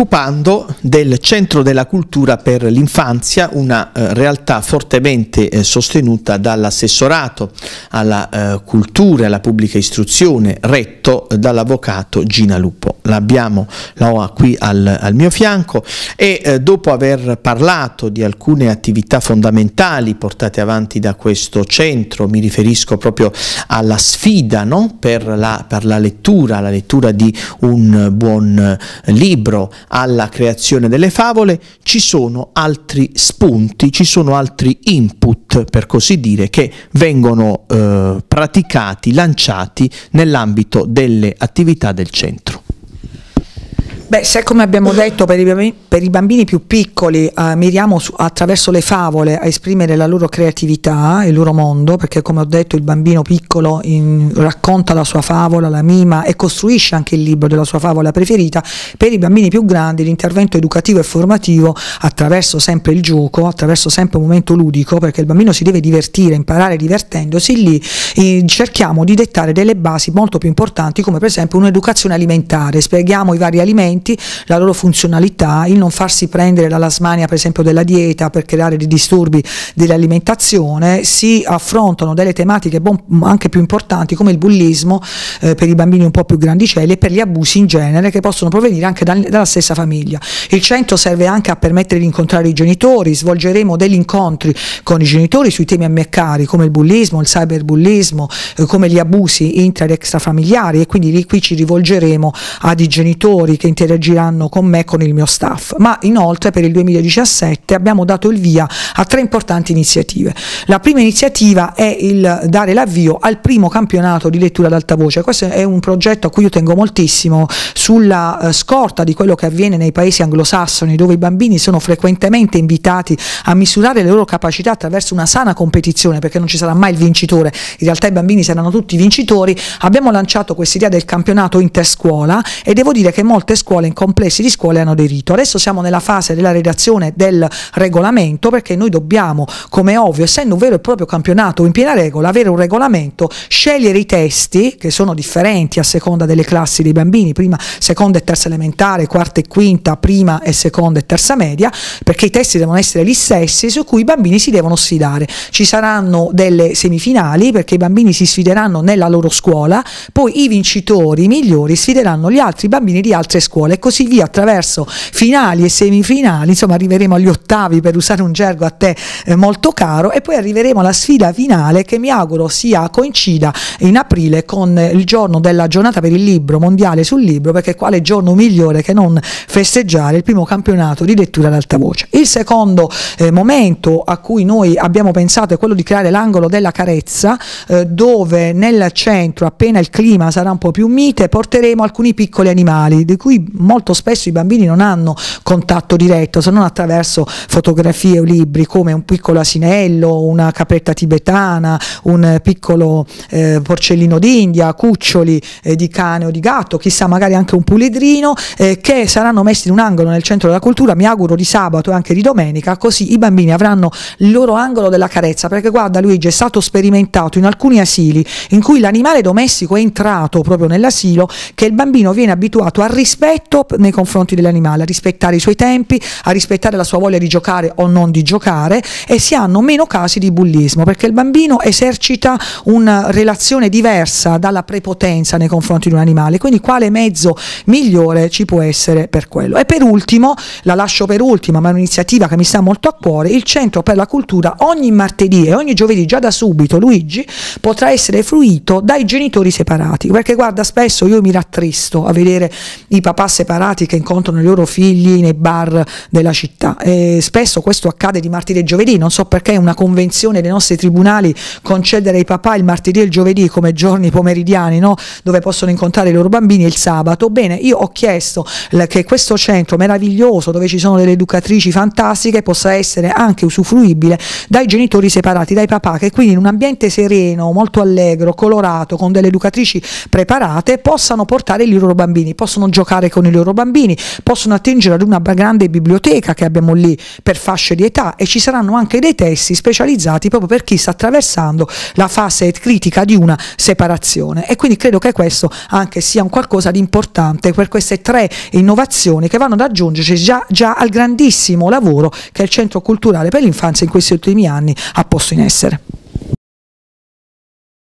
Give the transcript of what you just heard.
occupando del Centro della Cultura per l'Infanzia, una eh, realtà fortemente eh, sostenuta dall'assessorato alla eh, cultura e alla pubblica istruzione, retto dall'avvocato Gina Lupo. L'abbiamo qui al, al, mio fianco e dopo aver parlato di alcune attività fondamentali portate avanti da questo centro, mi riferisco proprio alla sfida no? per, la, per la lettura, la lettura di un buon libro, alla creazione delle favole, ci sono altri spunti, ci sono altri input, per così dire, che vengono eh, praticati, lanciati nell'ambito delle attività del centro. Beh, se come abbiamo detto per i bambini, per i bambini più piccoli eh, miriamo su, attraverso le favole a esprimere la loro creatività, il loro mondo, perché come ho detto il bambino piccolo in, racconta la sua favola, la mima e costruisce anche il libro della sua favola preferita, per i bambini più grandi l'intervento educativo e formativo attraverso sempre il gioco, attraverso sempre un momento ludico, perché il bambino si deve divertire, imparare divertendosi, lì eh, cerchiamo di dettare delle basi molto più importanti come per esempio un'educazione alimentare, spieghiamo i vari alimenti, alimenti, la loro funzionalità, il non farsi prendere dall'asmania per esempio della dieta per creare dei disturbi dell'alimentazione, si affrontano delle tematiche anche più importanti come il bullismo eh, per i bambini un po' più grandicelli e per gli abusi in genere che possono provenire anche dal, dalla stessa famiglia. Il centro serve anche a permettere di incontrare i genitori, svolgeremo degli incontri con i genitori sui temi a me cari come il bullismo, il cyberbullismo, eh, come gli abusi intra ed extrafamiliari e quindi lì, qui ci rivolgeremo a dei genitori che interessano interagiranno con me, con il mio staff, ma inoltre per il 2017 abbiamo dato il via a tre importanti iniziative. La prima iniziativa è il dare l'avvio al primo campionato di lettura ad alta voce, questo è un progetto a cui io tengo moltissimo sulla eh, scorta di quello che avviene nei paesi anglosassoni dove i bambini sono frequentemente invitati a misurare le loro capacità attraverso una sana competizione perché non ci sarà mai il vincitore, in realtà i bambini saranno tutti vincitori, abbiamo lanciato questa idea del campionato interscuola e devo dire che molte scuole scuole, in complessi di scuole hanno aderito. Adesso siamo nella fase della redazione del regolamento perché noi dobbiamo, come ovvio, essendo un vero e proprio campionato in piena regola, avere un regolamento, scegliere i testi che sono differenti a seconda delle classi dei bambini, prima, seconda e terza elementare, quarta e quinta, prima e seconda e terza media, perché i testi devono essere gli stessi su cui i bambini si devono sfidare. Ci saranno delle semifinali perché i bambini si sfideranno nella loro scuola, poi i vincitori i migliori sfideranno gli altri bambini di altre scuole. Sassuolo e così via attraverso finali e semifinali, insomma arriveremo agli ottavi per usare un gergo a te eh, molto caro e poi arriveremo alla sfida finale che mi auguro sia coincida in aprile con il giorno della giornata per il libro mondiale sul libro perché quale giorno migliore che non festeggiare il primo campionato di lettura ad alta voce. Il secondo eh, momento a cui noi abbiamo pensato è quello di creare l'angolo della carezza eh, dove nel centro appena il clima sarà un po' più mite porteremo alcuni piccoli animali di cui molto spesso i bambini non hanno contatto diretto se non attraverso fotografie o libri come un piccolo asinello, una capretta tibetana, un eh, piccolo eh, porcellino d'India, cuccioli eh, di cane o di gatto, chissà magari anche un puledrino eh, che saranno messi in un angolo nel centro della cultura, mi auguro di sabato e anche di domenica, così i bambini avranno il loro angolo della carezza, perché guarda Luigi è stato sperimentato in alcuni asili in cui l'animale domestico è entrato proprio nell'asilo che il bambino viene abituato al rispetto rispetto nei confronti dell'animale, a rispettare i suoi tempi, a rispettare la sua voglia di giocare o non di giocare e si hanno meno casi di bullismo perché il bambino esercita una relazione diversa dalla prepotenza nei confronti di un animale, quindi quale mezzo migliore ci può essere per quello. E per ultimo, la lascio per ultima, ma è un'iniziativa che mi sta molto a cuore, il Centro per la Cultura ogni martedì e ogni giovedì già da subito, Luigi, potrà essere fruito dai genitori separati, perché guarda spesso io mi rattristo a vedere i papà separati che incontrano i loro figli nei bar della città. E spesso questo accade di martedì e giovedì, non so perché è una convenzione dei nostri tribunali concedere ai papà il martedì e il giovedì come giorni pomeridiani no? dove possono incontrare i loro bambini il sabato. Bene, io ho chiesto che questo centro meraviglioso dove ci sono delle educatrici fantastiche possa essere anche usufruibile dai genitori separati, dai papà che quindi in un ambiente sereno, molto allegro, colorato, con delle educatrici preparate possano portare i loro bambini, possono giocare con con i loro bambini, possono attingere ad una grande biblioteca che abbiamo lì per fasce di età e ci saranno anche dei testi specializzati proprio per chi sta attraversando la fase critica di una separazione e quindi credo che questo anche sia un qualcosa di importante per queste tre innovazioni che vanno ad aggiungersi già, già al grandissimo lavoro che il Centro Culturale per l'Infanzia in questi ultimi anni ha posto in essere.